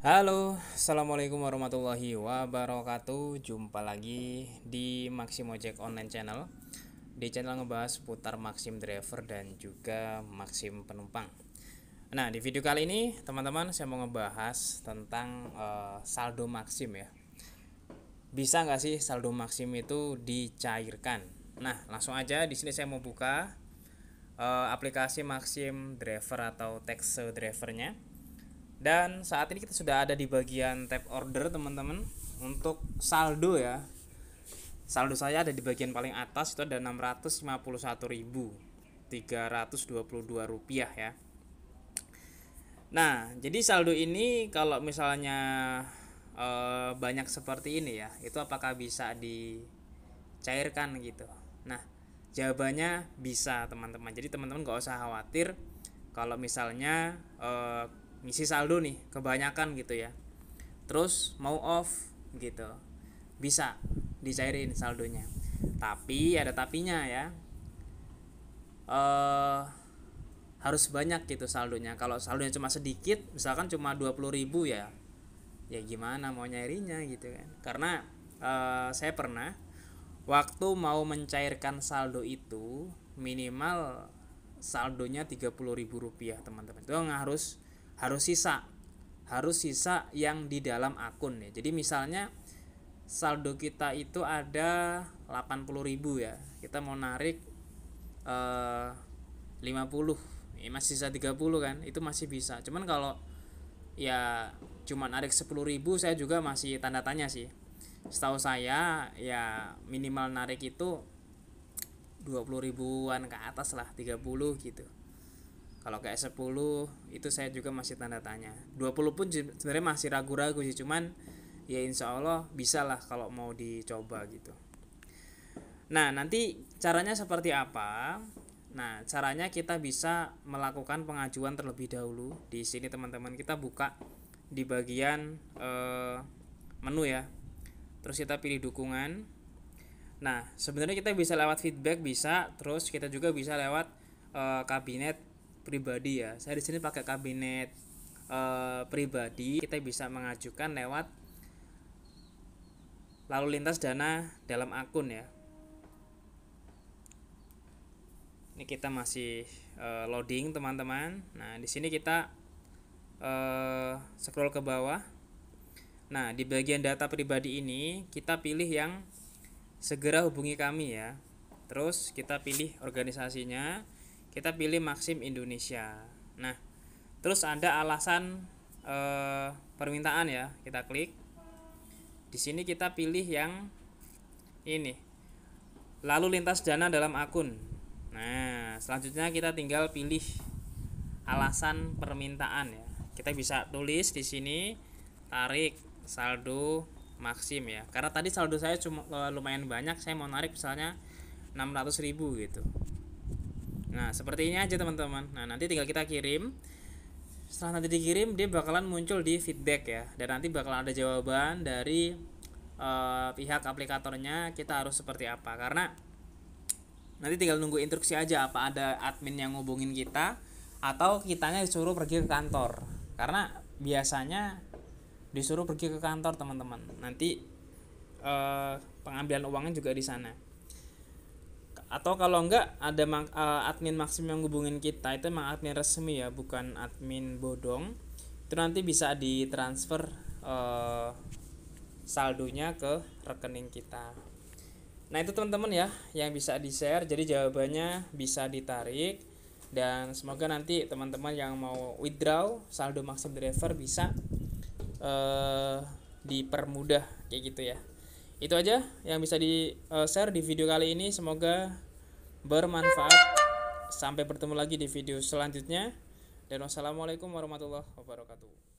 Halo, assalamualaikum warahmatullahi wabarakatuh. Jumpa lagi di Maxim Ojek Online Channel. Di channel ngebahas putar Maxim Driver dan juga Maxim Penumpang. Nah, di video kali ini, teman-teman, saya mau ngebahas tentang uh, saldo Maxim ya. Bisa nggak sih saldo Maxim itu dicairkan? Nah, langsung aja di sini saya mau buka uh, aplikasi Maxim Driver atau Taxe Drivernya dan saat ini kita sudah ada di bagian tab order teman-teman untuk saldo ya. Saldo saya ada di bagian paling atas itu ada 651.322 rupiah ya. Nah, jadi saldo ini kalau misalnya e, banyak seperti ini ya, itu apakah bisa dicairkan gitu? Nah, jawabannya bisa teman-teman. Jadi teman-teman gak usah khawatir kalau misalnya e, ngisi saldo nih kebanyakan gitu ya terus mau off gitu bisa dicairin saldonya tapi ada tapinya ya eh harus banyak gitu saldonya kalau saldonya cuma sedikit misalkan cuma puluh ribu ya ya gimana mau nyairinya gitu kan karena eh, saya pernah waktu mau mencairkan saldo itu minimal saldonya puluh ribu rupiah teman-teman itu yang harus harus sisa harus sisa yang di dalam akun ya jadi misalnya saldo kita itu ada 80.000 ya kita mau narik eh, 50 ya, masih sisa 30 kan itu masih bisa cuman kalau ya cuma narik 10.000 saya juga masih tanda tanya sih setahu saya ya minimal narik itu 20 ribuan ke atas lah 30 gitu kalau kayak S10 itu saya juga masih tanda tanya 20 pun sebenarnya masih ragu-ragu sih cuman ya insya Allah bisa lah kalau mau dicoba gitu nah nanti caranya seperti apa nah caranya kita bisa melakukan pengajuan terlebih dahulu di sini teman-teman kita buka di bagian eh, menu ya terus kita pilih dukungan nah sebenarnya kita bisa lewat feedback bisa terus kita juga bisa lewat eh, kabinet pribadi ya saya di sini pakai kabinet e, pribadi kita bisa mengajukan lewat lalu lintas dana dalam akun ya ini kita masih e, loading teman-teman nah di sini kita e, scroll ke bawah nah di bagian data pribadi ini kita pilih yang segera hubungi kami ya terus kita pilih organisasinya kita pilih maksim Indonesia nah terus ada alasan e, permintaan ya kita klik di sini kita pilih yang ini lalu lintas dana dalam akun nah selanjutnya kita tinggal pilih alasan permintaan ya kita bisa tulis di sini tarik saldo maksim ya karena tadi saldo saya cuma eh, lumayan banyak saya mau narik misalnya 600.000 gitu Nah, seperti ini aja teman-teman. Nah, nanti tinggal kita kirim. Setelah nanti dikirim, dia bakalan muncul di feedback ya. Dan nanti bakalan ada jawaban dari uh, pihak aplikatornya kita harus seperti apa. Karena nanti tinggal nunggu instruksi aja apa ada admin yang ngubungin kita atau kitanya disuruh pergi ke kantor. Karena biasanya disuruh pergi ke kantor, teman-teman. Nanti uh, pengambilan uangnya juga di sana atau kalau enggak ada uh, admin maksim yang hubungin kita itu emang admin resmi ya bukan admin bodong itu nanti bisa ditransfer uh, saldonya ke rekening kita nah itu teman-teman ya yang bisa di share jadi jawabannya bisa ditarik dan semoga nanti teman-teman yang mau withdraw saldo maksimum driver bisa uh, dipermudah kayak gitu ya itu aja yang bisa di eh, share di video kali ini semoga bermanfaat sampai bertemu lagi di video selanjutnya dan wassalamualaikum warahmatullahi wabarakatuh